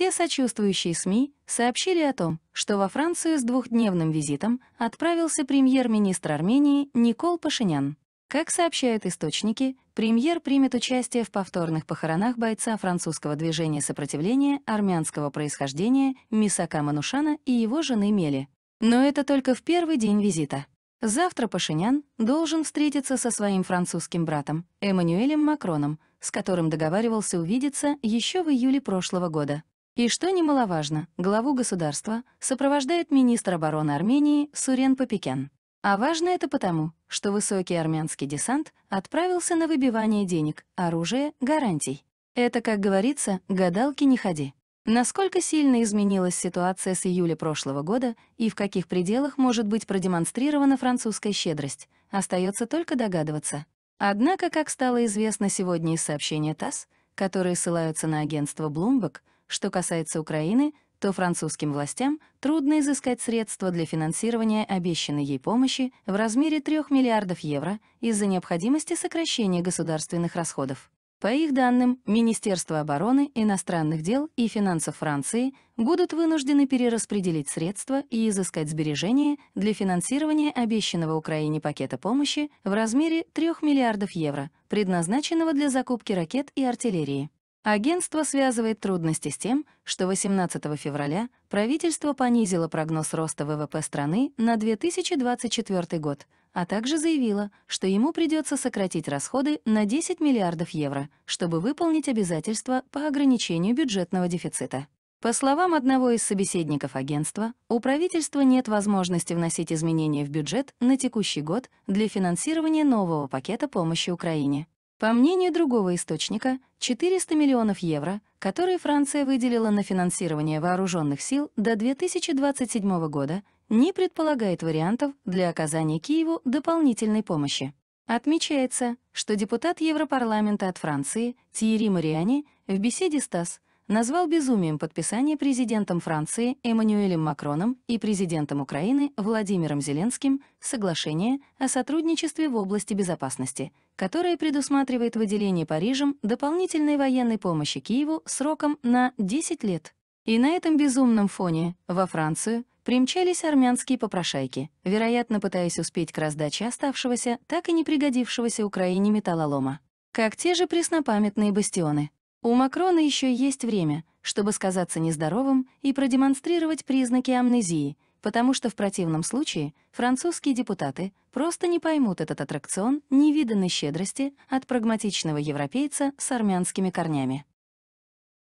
Все сочувствующие СМИ сообщили о том, что во Францию с двухдневным визитом отправился премьер-министр Армении Никол Пашинян. Как сообщают источники, премьер примет участие в повторных похоронах бойца французского движения сопротивления армянского происхождения Мисака Манушана и его жены Мели. Но это только в первый день визита. Завтра Пашинян должен встретиться со своим французским братом Эммануэлем Макроном, с которым договаривался увидеться еще в июле прошлого года. И что немаловажно, главу государства сопровождает министр обороны Армении Сурен Попекян. А важно это потому, что высокий армянский десант отправился на выбивание денег, оружия, гарантий. Это, как говорится, гадалки не ходи. Насколько сильно изменилась ситуация с июля прошлого года и в каких пределах может быть продемонстрирована французская щедрость, остается только догадываться. Однако, как стало известно сегодня из сообщения ТАСС, которые ссылаются на агентство Bloomberg, что касается Украины, то французским властям трудно изыскать средства для финансирования обещанной ей помощи в размере 3 миллиардов евро из-за необходимости сокращения государственных расходов. По их данным, Министерство обороны, иностранных дел и финансов Франции будут вынуждены перераспределить средства и изыскать сбережения для финансирования обещанного Украине пакета помощи в размере 3 миллиардов евро, предназначенного для закупки ракет и артиллерии. Агентство связывает трудности с тем, что 18 февраля правительство понизило прогноз роста ВВП страны на 2024 год, а также заявило, что ему придется сократить расходы на 10 миллиардов евро, чтобы выполнить обязательства по ограничению бюджетного дефицита. По словам одного из собеседников агентства, у правительства нет возможности вносить изменения в бюджет на текущий год для финансирования нового пакета помощи Украине. По мнению другого источника, 400 миллионов евро, которые Франция выделила на финансирование вооруженных сил до 2027 года, не предполагает вариантов для оказания Киеву дополнительной помощи. Отмечается, что депутат Европарламента от Франции Тьерри Мариани в беседе с ТАСС назвал безумием подписание президентом Франции Эммануэлем Макроном и президентом Украины Владимиром Зеленским соглашение о сотрудничестве в области безопасности, которое предусматривает выделение Парижем дополнительной военной помощи Киеву сроком на 10 лет. И на этом безумном фоне во Францию примчались армянские попрошайки, вероятно, пытаясь успеть к раздаче оставшегося, так и не пригодившегося Украине металлолома. Как те же преснопамятные бастионы. У Макрона еще есть время, чтобы сказаться нездоровым и продемонстрировать признаки амнезии, потому что в противном случае французские депутаты просто не поймут этот аттракцион невиданной щедрости от прагматичного европейца с армянскими корнями.